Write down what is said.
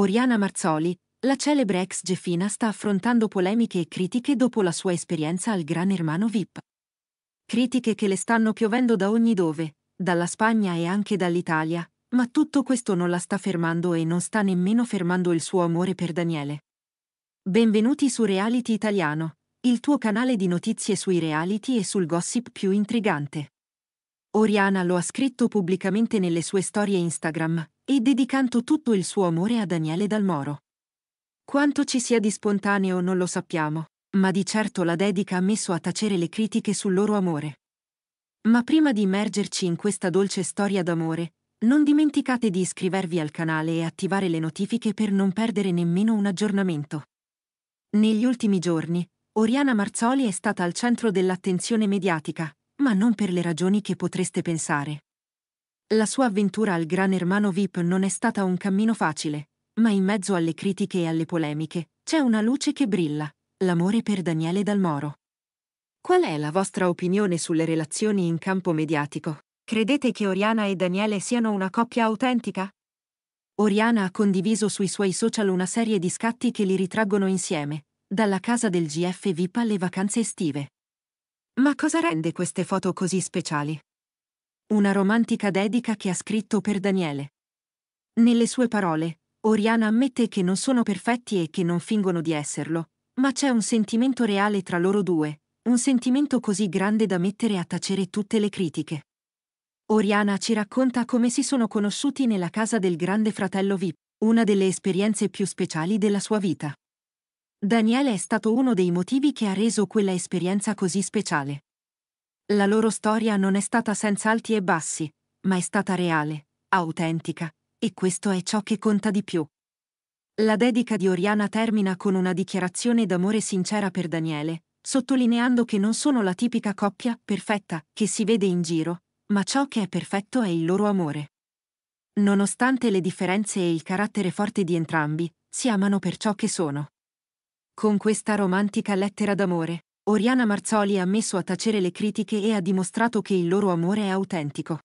Oriana Marzoli, la celebre ex Gefina sta affrontando polemiche e critiche dopo la sua esperienza al Gran Hermano VIP. Critiche che le stanno piovendo da ogni dove, dalla Spagna e anche dall'Italia, ma tutto questo non la sta fermando e non sta nemmeno fermando il suo amore per Daniele. Benvenuti su Reality Italiano, il tuo canale di notizie sui reality e sul gossip più intrigante. Oriana lo ha scritto pubblicamente nelle sue storie Instagram, e dedicando tutto il suo amore a Daniele Dalmoro. Quanto ci sia di spontaneo non lo sappiamo, ma di certo la dedica ha messo a tacere le critiche sul loro amore. Ma prima di immergerci in questa dolce storia d'amore, non dimenticate di iscrivervi al canale e attivare le notifiche per non perdere nemmeno un aggiornamento. Negli ultimi giorni, Oriana Marzoli è stata al centro dell'attenzione mediatica, ma non per le ragioni che potreste pensare. La sua avventura al Gran Hermano VIP non è stata un cammino facile, ma in mezzo alle critiche e alle polemiche c'è una luce che brilla, l'amore per Daniele Dalmoro. Qual è la vostra opinione sulle relazioni in campo mediatico? Credete che Oriana e Daniele siano una coppia autentica? Oriana ha condiviso sui suoi social una serie di scatti che li ritraggono insieme, dalla casa del GF VIP alle vacanze estive. Ma cosa rende queste foto così speciali? una romantica dedica che ha scritto per Daniele. Nelle sue parole, Oriana ammette che non sono perfetti e che non fingono di esserlo, ma c'è un sentimento reale tra loro due, un sentimento così grande da mettere a tacere tutte le critiche. Oriana ci racconta come si sono conosciuti nella casa del grande fratello Vip, una delle esperienze più speciali della sua vita. Daniele è stato uno dei motivi che ha reso quella esperienza così speciale. La loro storia non è stata senza alti e bassi, ma è stata reale, autentica, e questo è ciò che conta di più. La dedica di Oriana termina con una dichiarazione d'amore sincera per Daniele, sottolineando che non sono la tipica coppia perfetta che si vede in giro, ma ciò che è perfetto è il loro amore. Nonostante le differenze e il carattere forte di entrambi, si amano per ciò che sono. Con questa romantica lettera d'amore, Oriana Marzoli ha messo a tacere le critiche e ha dimostrato che il loro amore è autentico.